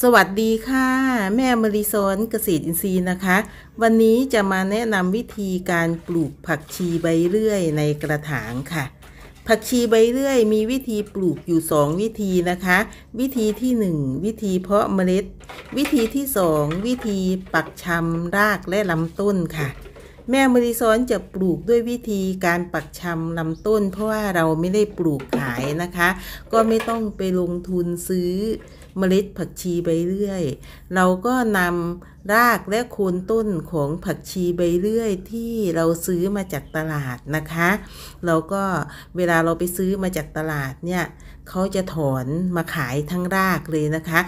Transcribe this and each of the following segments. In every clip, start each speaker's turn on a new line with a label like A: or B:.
A: สวัสดีค่ะ แม่มริซอนเกษตรอินทรีย์นะคะ วันนี้จะมาแนะนำวิธีการปลูกผักชีใบเรื่อยในกระถางค่ะ ผักชีใบเรื่อยมีวิธีปลูกอยู่ 2 วิธีนะคะ วิธีที่ 1 วิธีเพาะเมล็ด วิธีที่ 2 วิธีปักชำรากและลำต้นค่ะแม่มริซอนจะปลูกด้วยวิธีการปักชำลำต้น เพราะว่าเราไม่ได้ปลูกขายนะคะ ก็ไม่ต้องไปลงทุนซื้อเมล็ดผักชีใบเลื่อยเราก็นำรากและโคนต้นของผักชีใบเลื่อยที่เราซื้อมาจากตลาดนะคะ เราก็เวลาเราไปซื้อมาจากตลาดเนี่ย เขาจะถอนมาขายทั้งรากเลยนะคะ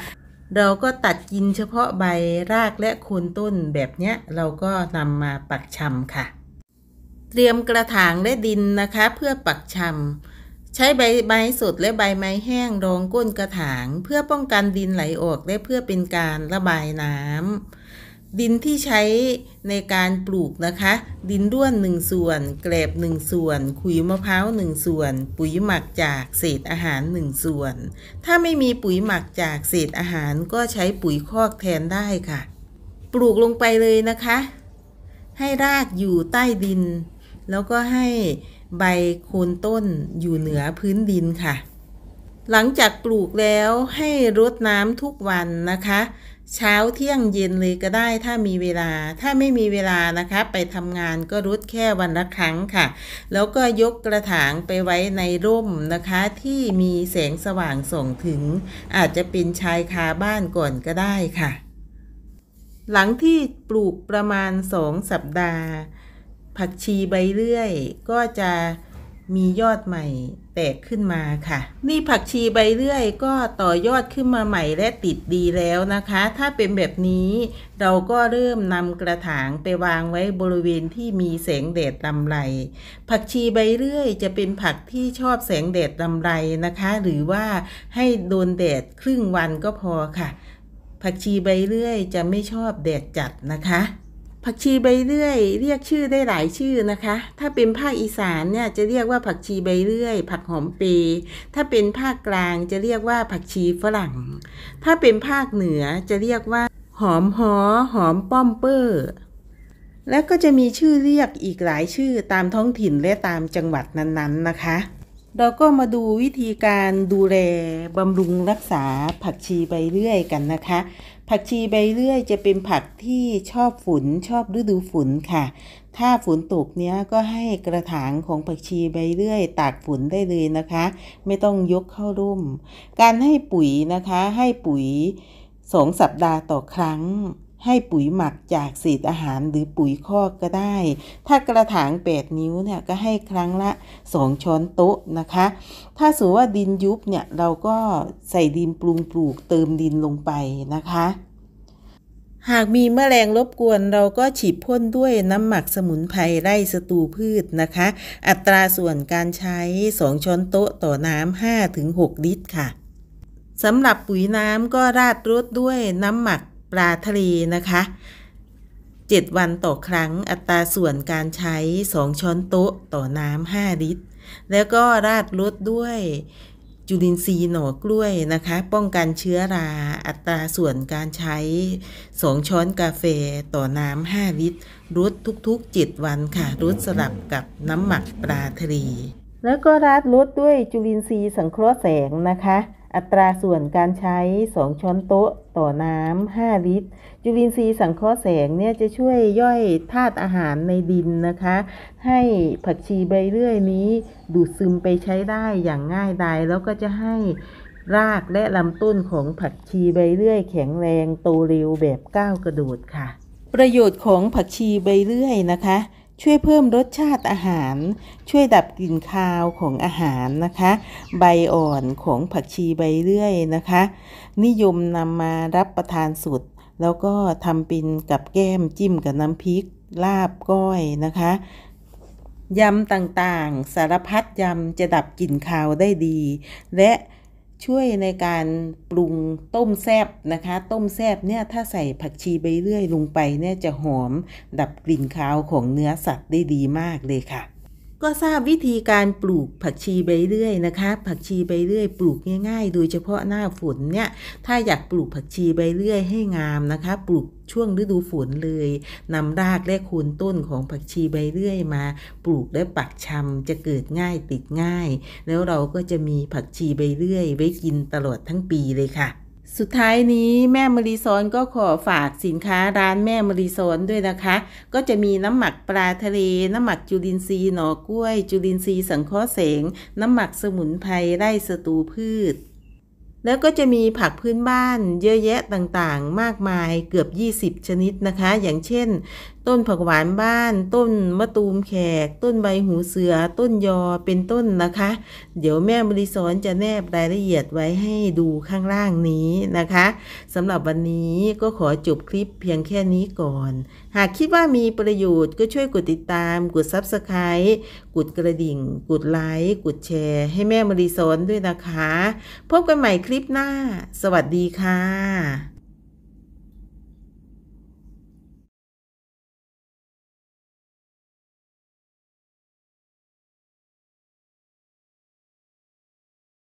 A: เราก็ตัดกินเฉพาะใบรากและโคนต้นแบบเนี้ย เราก็นำมาปักชำค่ะ เตรียมกระถางและดินนะคะเพื่อปักชำใช้ใบไม้สดและใบไม้แห้งรองก้นกระถาง เพื่อป้องกันดินไหลออกและเพื่อเป็นการระบายน้ำดินที่ใช้ในการปลูกนะคะ ดินด้วน1ส่วนเกลบ1ส่วนขุยมะพร้าว1ส่วน ปุ๋ยหมักจากเศษอาหาร 1 ส่วน ถ้าไม่มีปุ๋ยหมักจากเศษอาหาร ก็ใช้ปุ๋ยคอกแทนได้ค่ะ ปลูกลงไปเลยนะคะ ให้รากอยู่ใต้ดิน แล้วก็ให้ใบโคนต้นอยู่เหนือพื้นดินค่ะ หลังจากปลูกแล้วให้รดน้ำทุกวันนะคะเช้าเที่ยงเย็นเลยก็ได้ถ้ามีเวลาถ้าไม่มีเวลานะคะไปทำงานก็รุดแค่วันละครั้งค่ะ แล้วก็ยกกระถางไปไว้ในร่มนะคะ ที่มีแสงสว่างส่งถึง อาจจะเป็นชายคาบ้านก่อนก็ได้ค่ะ หลังที่ปลูกประมาณสองสัปดาห์ ผักชีใบเลื่อยก็จะมียอดใหม่แตกขึ้นมาค่ะ นี่ผักชีใบเลื่อยก็ต่อยอดขึ้นมาใหม่และติดดีแล้วนะคะ ถ้าเป็นแบบนี้เราก็เริ่มนำกระถางไปวางไว้บริเวณที่มีแสงแดดลำไร ผักชีใบเลื่อยจะเป็นผักที่ชอบแสงแดดลำไรนะคะ หรือว่าให้โดนแดดครึ่งวันก็พอค่ะ ผักชีใบเลื่อยจะไม่ชอบแดดจัดนะคะผักชีใบเลื่อยเรียกชื่อได้หลายชื่อนะคะ ถ้าเป็นภาคอีสานเนี่ยจะเรียกว่าผักชีใบเลื่อยผักหอมเปยถ้าเป็นภาคกลางจะเรียกว่าผักชีฝรั่ง ถ้าเป็นภาคเหนือจะเรียกว่า หอมหอหอมป้อมเปอ้อและก็จะมีชื่อเรียกอีกหลายชื่อตามท้องถิ่น และตามจังหวัดนั้นๆนะคะ เราก็มาดูวิธีการดูแลบำรุงรักษาผักชีใบเลื่อยกันนะคะผักชีใบเลื่อย จะเป็นผักที่ชอบฝนชอบฤดูฝนค่ะ ถ้าฝนตกเนี้ยก็ให้กระถางของผักชีใบเลื่อย ตากฝนได้เลยนะคะ ไม่ต้องยกเข้าร่ม การให้ปุ๋ยนะคะให้ปุ๋ยสองสัปดาห์ต่อครั้งให้ปุ๋ยหมักจากเศษอาหารหรือปุ๋ยคอกก็ได้ ถ้ากระถาง 8 นิ้วเนี่ย ก็ให้ครั้งละ 2 ช้อนโต๊ะนะคะ ถ้าสมมติว่าดินยุบเนี่ย เราก็ใส่ดินปรุงปลูกเติมดินลงไปนะคะ หากมีแมลงรบกวนเราก็ฉีดพ่นด้วยน้ำหมักสมุนไพรไล่ศัตรูพืชนะคะ อัตราส่วนการใช้ 2 ช้อนโต๊ะต่อน้ำ 5-6 ลิตรค่ะ สำหรับปุ๋ยน้ำก็ราดรดด้วยน้ำหมักปลาทะเลนะคะ 7 วันต่อครั้ง อัตราส่วนการใช้ 2 ช้อนโต๊ะต่อน้ำ 5 ลิตร แล้วก็ราดรสด้วย จุลินทรีย์หน่อกล้วยนะคะ ป้องกันเชื้อรา อัตราส่วนการใช้ 2 ช้อนกาแฟต่อน้ำ5ลิตร รดทุกๆ 7 วันค่ะ รดสลับกับน้ำหมักปลาทะเลแล้วก็ราดลดด้วยจุลินทรีย์สังเคราะห์แสงนะคะ อัตราส่วนการใช้ 2 ช้อนโต๊ะต่อน้ำ 5 ลิตร จุลินทรีย์สังเคราะห์แสงเนี่ยจะช่วยย่อยธาตุอาหารในดินนะคะ ให้ผักชีใบเลื่อยนี้ดูดซึมไปใช้ได้อย่างง่ายดาย แล้วก็จะให้รากและลำต้นของผักชีใบเลื่อย แข็งแรงโตเร็วแบบก้าวกระโดดค่ะ ประโยชน์ของผักชีใบเลื่อยนะคะช่วยเพิ่มรสชาติอาหารช่วยดับกลิ่นคาวของอาหารนะคะ ใบอ่อนของผักชีใบเลื่อยนะคะ นิยมนำมารับประทานสุด แล้วก็ทำเป็นกับแก้มจิ้มกับน้ำพริกลาบก้อยนะคะยำต่างๆสารพัดยำจะดับกลิ่นคาวได้ดี และช่วยในการปรุงต้มแซบนะคะ ต้มแซบเนี่ยถ้าใส่ผักชีใบเลื่อยลงไปเนี่ยจะหอมดับกลิ่นคาวของเนื้อสัตว์ได้ดีมากเลยค่ะก็ทราบวิธีการปลูกผักชีใบเรื่อยนะคะ ผักชีใบเรื่อยปลูกง่าย ๆ โดยเฉพาะหน้าฝนเนี่ยถ้าอยากปลูกผักชีใบเรื่อยให้งามนะคะ ปลูกช่วงฤดูฝนเลยนำรากและโคนต้นของผักชีใบเรื่อยมา ปลูกและปักชำจะเกิดง่ายติดง่าย แล้วเราก็จะมีผักชีใบเรื่อยไว้กินตลอดทั้งปีเลยค่ะสุดท้ายนี้แม่มรีซอนก็ขอฝากสินค้าร้านแม่มรีซอนด้วยนะคะ ก็จะมีน้ำหมักปลาทะเลน้ำหมักจุลินทรีย์หน่อกล้วย จุลินทรีย์สังเคราะห์แสง น้ำหมักสมุนไพรไร่สตูพืช แล้วก็จะมีผักพื้นบ้านเยอะแยะต่างๆมากมายเกือบ 20 ชนิดนะคะ อย่างเช่นต้นผักหวานบ้าน ต้นมะตูมแขก ต้นใบหูเสือ ต้นยอเป็นต้นนะคะ เดี๋ยวแม่บริสอนจะแนบรายละเอียดไว้ให้ดูข้างล่างนี้นะคะ สำหรับวันนี้ก็ขอจบคลิปเพียงแค่นี้ก่อน หากคิดว่ามีประโยชน์ก็ช่วยกดติดตาม กด Subscribe กดกระดิ่ง กดไลค์ กดแชร์ให้แม่บริสอนด้วยนะคะ พบกันใหม่คลิปหน้า สวัสดีค่ะ